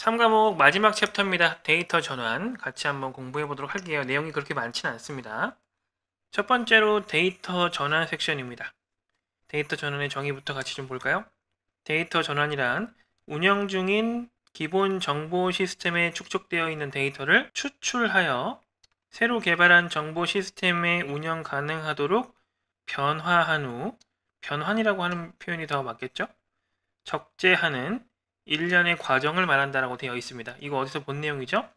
3과목 마지막 챕터입니다. 데이터 전환 같이 한번 공부해 보도록 할게요. 내용이 그렇게 많지는 않습니다. 첫 번째로 데이터 전환 섹션입니다. 데이터 전환의 정의부터 같이 좀 볼까요? 데이터 전환이란 운영 중인 기본 정보 시스템에 축적되어 있는 데이터를 추출하여 새로 개발한 정보 시스템에 운영 가능하도록 변화한 후 변환이라고 하는 표현이 더 맞겠죠? 적재하는 일련의 과정을 말한다라고 되어 있습니다. 이거 어디서 본 내용이죠?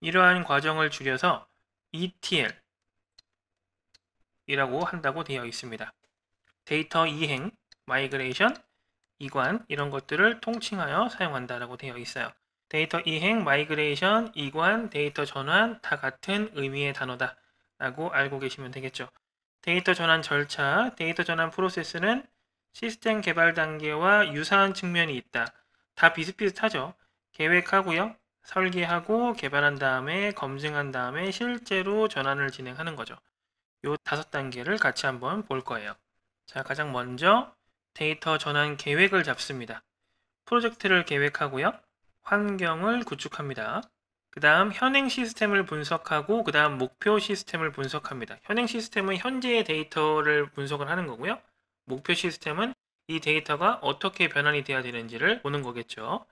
이러한 과정을 줄여서 ETL 이라고 한다고 되어 있습니다. 데이터 이행, 마이그레이션, 이관 이런 것들을 통칭하여 사용한다라고 되어 있어요. 데이터 이행, 마이그레이션, 이관, 데이터 전환 다 같은 의미의 단어다라고 알고 계시면 되겠죠. 데이터 전환 절차, 데이터 전환 프로세스는 시스템 개발 단계와 유사한 측면이 있다. 다 비슷비슷하죠. 계획하고요. 설계하고 개발한 다음에 검증한 다음에 실제로 전환을 진행하는 거죠. 요 다섯 단계를 같이 한번 볼 거예요. 자, 가장 먼저 데이터 전환 계획을 잡습니다. 프로젝트를 계획하고요. 환경을 구축합니다. 그 다음 현행 시스템을 분석하고 그 다음 목표 시스템을 분석합니다. 현행 시스템은 현재의 데이터를 분석을 하는 거고요. 목표 시스템은 이 데이터가 어떻게 변환이 돼야 되는지를 보는 거겠죠.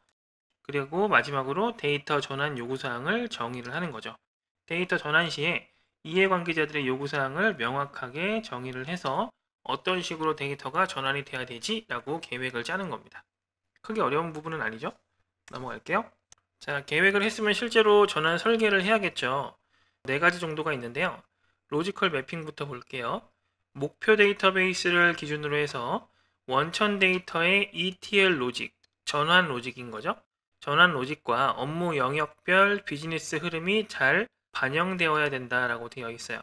그리고 마지막으로 데이터 전환 요구사항을 정의를 하는 거죠. 데이터 전환 시에 이해관계자들의 요구사항을 명확하게 정의를 해서 어떤 식으로 데이터가 전환이 돼야 되지? 라고 계획을 짜는 겁니다. 크게 어려운 부분은 아니죠? 넘어갈게요. 자, 계획을 했으면 실제로 전환 설계를 해야겠죠. 네 가지 정도가 있는데요. 로지컬 매핑부터 볼게요. 목표 데이터베이스를 기준으로 해서 원천 데이터의 ETL 로직, 전환 로직인 거죠. 전환 로직과 업무 영역별 비즈니스 흐름이 잘 반영되어야 된다라고 되어 있어요.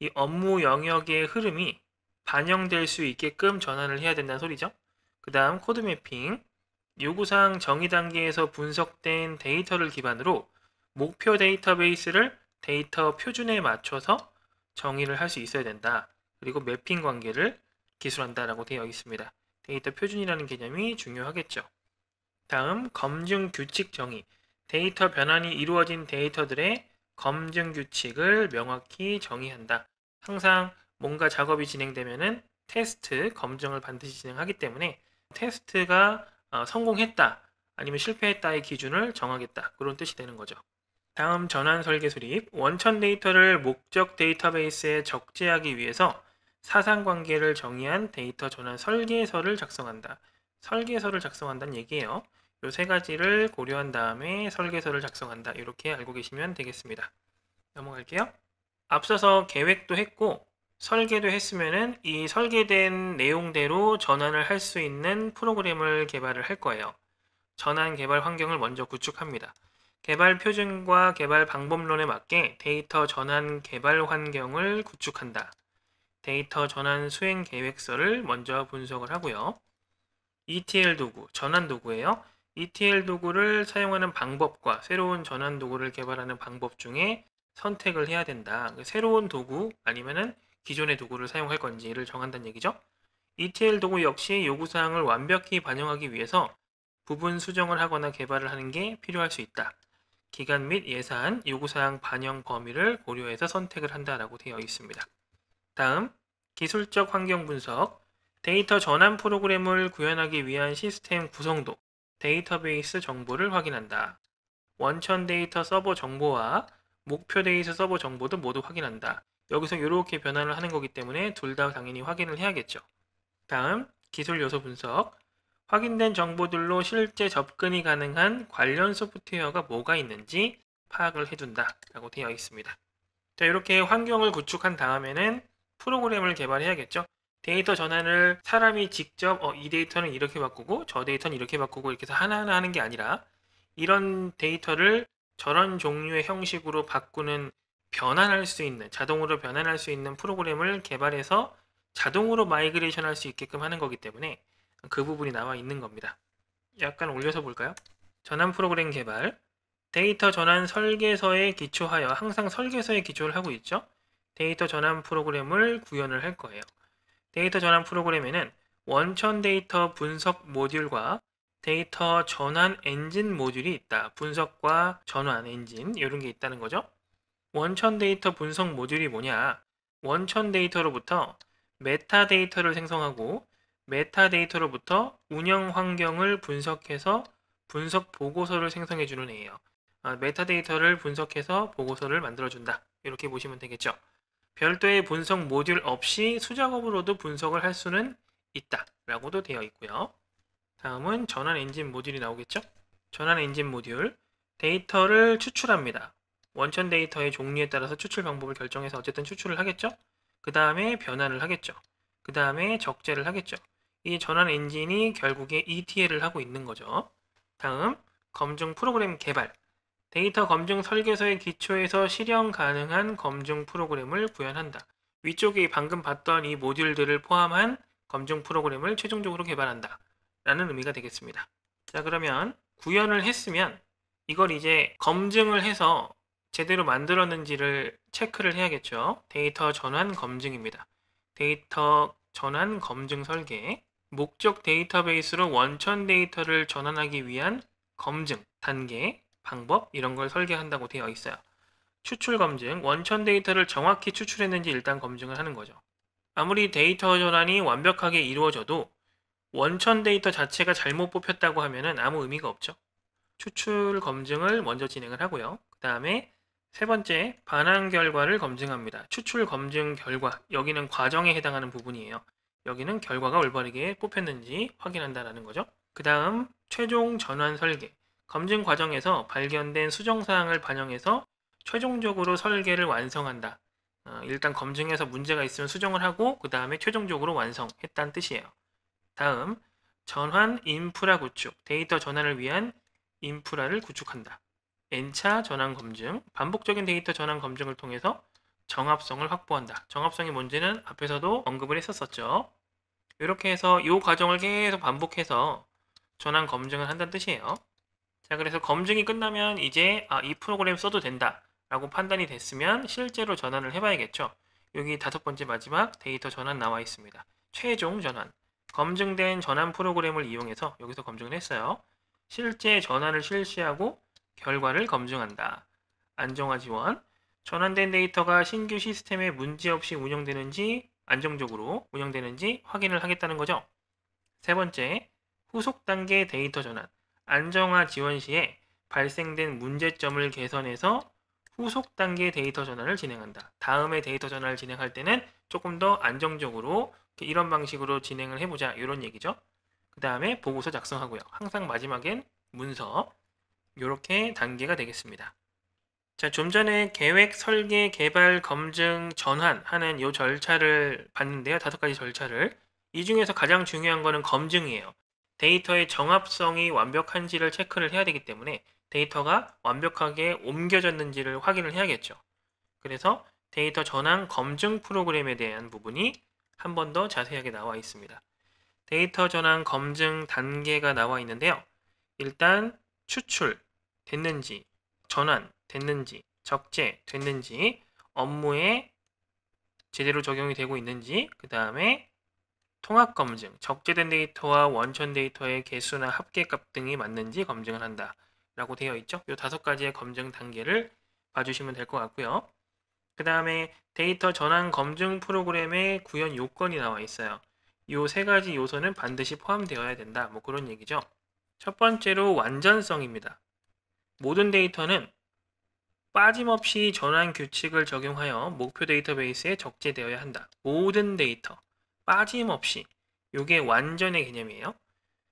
이 업무 영역의 흐름이 반영될 수 있게끔 전환을 해야 된다는 소리죠. 그 다음 코드 매핑, 요구사항 정의 단계에서 분석된 데이터를 기반으로 목표 데이터베이스를 데이터 표준에 맞춰서 정의를 할 수 있어야 된다. 그리고 매핑 관계를 기술한다라고 되어 있습니다. 데이터 표준이라는 개념이 중요하겠죠. 다음 검증 규칙 정의. 데이터 변환이 이루어진 데이터들의 검증 규칙을 명확히 정의한다. 항상 뭔가 작업이 진행되면은 테스트 검증을 반드시 진행하기 때문에 테스트가 어, 성공했다 아니면 실패했다의 기준을 정하겠다 그런 뜻이 되는 거죠. 다음 전환 설계 수립 원천 데이터를 목적 데이터베이스에 적재하기 위해서 사상관계를 정의한 데이터 전환 설계서를 작성한다. 설계서를 작성한다는 얘기예요. 요 세 가지를 고려한 다음에 설계서를 작성한다. 이렇게 알고 계시면 되겠습니다. 넘어갈게요. 앞서서 계획도 했고 설계도 했으면은 이 설계된 내용대로 전환을 할 수 있는 프로그램을 개발을 할 거예요. 전환 개발 환경을 먼저 구축합니다. 개발 표준과 개발 방법론에 맞게 데이터 전환 개발 환경을 구축한다. 데이터 전환 수행 계획서를 먼저 분석을 하고요. ETL 도구, 전환 도구예요. ETL 도구를 사용하는 방법과 새로운 전환 도구를 개발하는 방법 중에 선택을 해야 된다. 그 새로운 도구 아니면 기존의 도구를 사용할 건지를 정한다는 얘기죠. ETL 도구 역시 요구사항을 완벽히 반영하기 위해서 부분 수정을 하거나 개발을 하는 게 필요할 수 있다. 기간 및 예산, 요구사항 반영 범위를 고려해서 선택을 한다라고 되어 있습니다. 다음 기술적 환경 분석, 데이터 전환 프로그램을 구현하기 위한 시스템 구성도, 데이터베이스 정보를 확인한다. 원천 데이터 서버 정보와 목표 데이터 서버 정보도 모두 확인한다. 여기서 이렇게 변환을 하는 거기 때문에 둘 다 당연히 확인을 해야겠죠. 다음 기술 요소 분석, 확인된 정보들로 실제 접근이 가능한 관련 소프트웨어가 뭐가 있는지 파악을 해준다 라고 되어 있습니다. 자 이렇게 환경을 구축한 다음에는 프로그램을 개발해야겠죠. 데이터 전환을 사람이 직접 어, 이 데이터는 이렇게 바꾸고 저 데이터는 이렇게 바꾸고 이렇게 해서 하나하나 하는 게 아니라 이런 데이터를 저런 종류의 형식으로 바꾸는 변환할 수 있는 자동으로 변환할 수 있는 프로그램을 개발해서 자동으로 마이그레이션 할 수 있게끔 하는 거기 때문에 그 부분이 나와 있는 겁니다. 약간 올려서 볼까요? 전환 프로그램 개발 데이터 전환 설계서에 기초하여 항상 설계서에 기초를 하고 있죠. 데이터 전환 프로그램을 구현을 할 거예요. 데이터 전환 프로그램에는 원천 데이터 분석 모듈과 데이터 전환 엔진 모듈이 있다. 분석과 전환 엔진 이런 게 있다는 거죠. 원천 데이터 분석 모듈이 뭐냐? 원천 데이터로부터 메타 데이터를 생성하고 메타 데이터로부터 운영 환경을 분석해서 분석 보고서를 생성해 주는 애예요. 아, 메타 데이터를 분석해서 보고서를 만들어 준다. 이렇게 보시면 되겠죠. 별도의 분석 모듈 없이 수작업으로도 분석을 할 수는 있다 라고도 되어 있고요 다음은 전환 엔진 모듈이 나오겠죠 전환 엔진 모듈 데이터를 추출합니다 원천 데이터의 종류에 따라서 추출 방법을 결정해서 어쨌든 추출을 하겠죠 그 다음에 변환을 하겠죠 그 다음에 적재를 하겠죠 이 전환 엔진이 결국에 ETL을 하고 있는 거죠 다음 검증 프로그램 개발 데이터 검증 설계서의 기초에서 실현 가능한 검증 프로그램을 구현한다. 위쪽에 방금 봤던 이 모듈들을 포함한 검증 프로그램을 최종적으로 개발한다. 라는 의미가 되겠습니다. 자 그러면 구현을 했으면 이걸 이제 검증을 해서 제대로 만들었는지를 체크를 해야겠죠. 데이터 전환 검증입니다. 데이터 전환 검증 설계 목적 데이터베이스로 원천 데이터를 전환하기 위한 검증 단계 방법 이런 걸 설계한다고 되어 있어요. 추출 검증, 원천 데이터를 정확히 추출했는지 일단 검증을 하는 거죠. 아무리 데이터 전환이 완벽하게 이루어져도 원천 데이터 자체가 잘못 뽑혔다고 하면 아무 의미가 없죠. 추출 검증을 먼저 진행을 하고요. 그 다음에 세 번째, 반환 결과를 검증합니다. 추출 검증 결과, 여기는 과정에 해당하는 부분이에요. 여기는 결과가 올바르게 뽑혔는지 확인한다라는 거죠. 그 다음 최종 전환 설계, 검증 과정에서 발견된 수정사항을 반영해서 최종적으로 설계를 완성한다. 어, 일단 검증해서 문제가 있으면 수정을 하고 그 다음에 최종적으로 완성했다는 뜻이에요. 다음, 전환 인프라 구축, 데이터 전환을 위한 인프라를 구축한다. N차 전환 검증, 반복적인 데이터 전환 검증을 통해서 정합성을 확보한다. 정합성의문제는 앞에서도 언급을 했었었죠. 이렇게 해서 이 과정을 계속 반복해서 전환 검증을 한다는 뜻이에요. 자, 그래서 검증이 끝나면 이제 아, 이 프로그램 써도 된다 라고 판단이 됐으면 실제로 전환을 해봐야겠죠. 여기 다섯 번째 마지막 데이터 전환 나와 있습니다. 최종 전환. 검증된 전환 프로그램을 이용해서 여기서 검증을 했어요. 실제 전환을 실시하고 결과를 검증한다. 안정화 지원. 전환된 데이터가 신규 시스템에 문제없이 운영되는지 안정적으로 운영되는지 확인을 하겠다는 거죠. 세 번째, 후속 단계 데이터 전환. 안정화 지원 시에 발생된 문제점을 개선해서 후속 단계 데이터 전환을 진행한다. 다음에 데이터 전환을 진행할 때는 조금 더 안정적으로 이런 방식으로 진행을 해보자 이런 얘기죠. 그 다음에 보고서 작성하고요. 항상 마지막엔 문서 이렇게 단계가 되겠습니다. 자, 좀 전에 계획 설계, 개발, 검증, 전환하는 이 절차를 봤는데요. 다섯 가지 절차를. 이 중에서 가장 중요한 거는 검증이에요. 데이터의 정합성이 완벽한지를 체크를 해야 되기 때문에 데이터가 완벽하게 옮겨졌는지를 확인을 해야겠죠. 그래서 데이터 전환 검증 프로그램에 대한 부분이 한 번 더 자세하게 나와 있습니다. 데이터 전환 검증 단계가 나와 있는데요. 일단 추출 됐는지, 전환 됐는지, 적재 됐는지, 업무에 제대로 적용이 되고 있는지, 그 다음에 통합 검증, 적재된 데이터와 원천 데이터의 개수나 합계값 등이 맞는지 검증을 한다. 라고 되어 있죠. 이 다섯 가지의 검증 단계를 봐주시면 될 것 같고요. 그 다음에 데이터 전환 검증 프로그램의 구현 요건이 나와 있어요. 이 세 가지 요소는 반드시 포함되어야 된다. 뭐 그런 얘기죠. 첫 번째로 완전성입니다. 모든 데이터는 빠짐없이 전환 규칙을 적용하여 목표 데이터베이스에 적재되어야 한다. 모든 데이터. 빠짐없이 이게 완전의 개념이에요.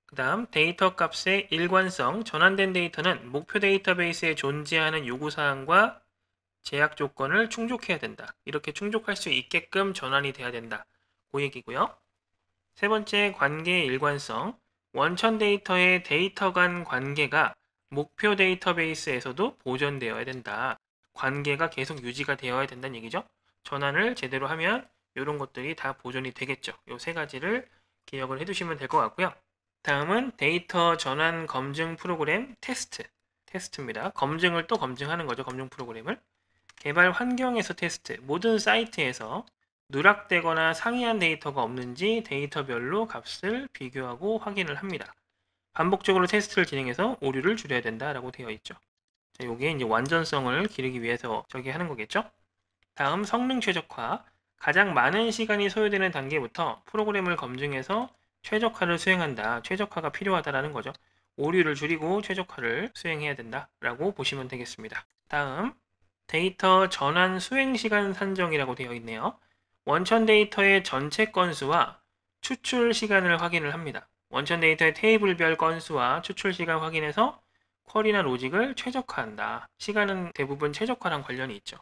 그 다음 데이터 값의 일관성, 전환된 데이터는 목표 데이터베이스에 존재하는 요구사항과 제약 조건을 충족해야 된다. 이렇게 충족할 수 있게끔 전환이 돼야 된다. 그 얘기고요. 세 번째 관계의 일관성, 원천 데이터의 데이터 간 관계가 목표 데이터베이스에서도 보존되어야 된다. 관계가 계속 유지가 되어야 된다는 얘기죠. 전환을 제대로 하면 이런 것들이 다 보존이 되겠죠. 이 세 가지를 기억을 해두시면 될 것 같고요. 다음은 데이터 전환 검증 프로그램 테스트. 테스트입니다. 검증을 또 검증하는 거죠. 검증 프로그램을. 개발 환경에서 테스트. 모든 사이트에서 누락되거나 상이한 데이터가 없는지 데이터별로 값을 비교하고 확인을 합니다. 반복적으로 테스트를 진행해서 오류를 줄여야 된다라고 되어 있죠. 자, 요게 이제 완전성을 기르기 위해서 저기 하는 거겠죠. 다음 성능 최적화. 가장 많은 시간이 소요되는 단계부터 프로그램을 검증해서 최적화를 수행한다. 최적화가 필요하다라는 거죠. 오류를 줄이고 최적화를 수행해야 된다라고 보시면 되겠습니다. 다음 데이터 전환 수행 시간 산정이라고 되어 있네요. 원천 데이터의 전체 건수와 추출 시간을 확인을 합니다. 원천 데이터의 테이블별 건수와 추출 시간 확인해서 쿼리나 로직을 최적화한다. 시간은 대부분 최적화랑 관련이 있죠.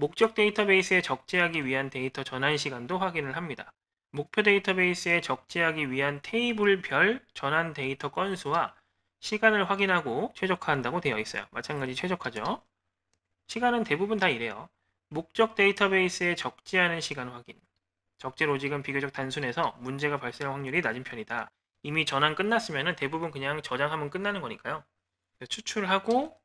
목적 데이터베이스에 적재하기 위한 데이터 전환 시간도 확인을 합니다. 목표 데이터베이스에 적재하기 위한 테이블별 전환 데이터 건수와 시간을 확인하고 최적화한다고 되어 있어요. 마찬가지 최적화죠. 시간은 대부분 다 이래요. 목적 데이터베이스에 적재하는 시간 확인. 적재 로직은 비교적 단순해서 문제가 발생할 확률이 낮은 편이다. 이미 전환 끝났으면 대부분 그냥 저장하면 끝나는 거니까요. 추출하고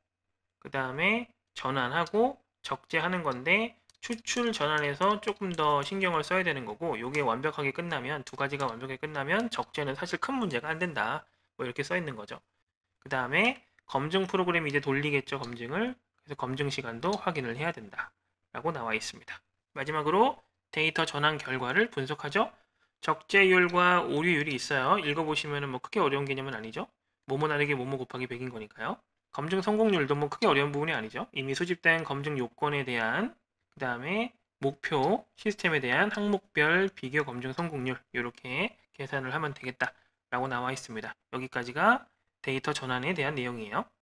그 다음에 전환하고 적재하는 건데 추출 전환에서 조금 더 신경을 써야 되는 거고 이게 완벽하게 끝나면 두 가지가 완벽하게 끝나면 적재는 사실 큰 문제가 안 된다 뭐 이렇게 써 있는 거죠 그 다음에 검증 프로그램이 제 돌리겠죠 검증을 그래서 검증 시간도 확인을 해야 된다 라고 나와 있습니다 마지막으로 데이터 전환 결과를 분석하죠 적재율과 오류율이 있어요 읽어보시면 뭐 크게 어려운 개념은 아니죠 뭐뭐 나르게 뭐뭐 곱하기 100인 거니까요 검증 성공률도 뭐 크게 어려운 부분이 아니죠. 이미 수집된 검증 요건에 대한 그 다음에 목표 시스템에 대한 항목별 비교 검증 성공률 이렇게 계산을 하면 되겠다라고 나와 있습니다. 여기까지가 데이터 전환에 대한 내용이에요.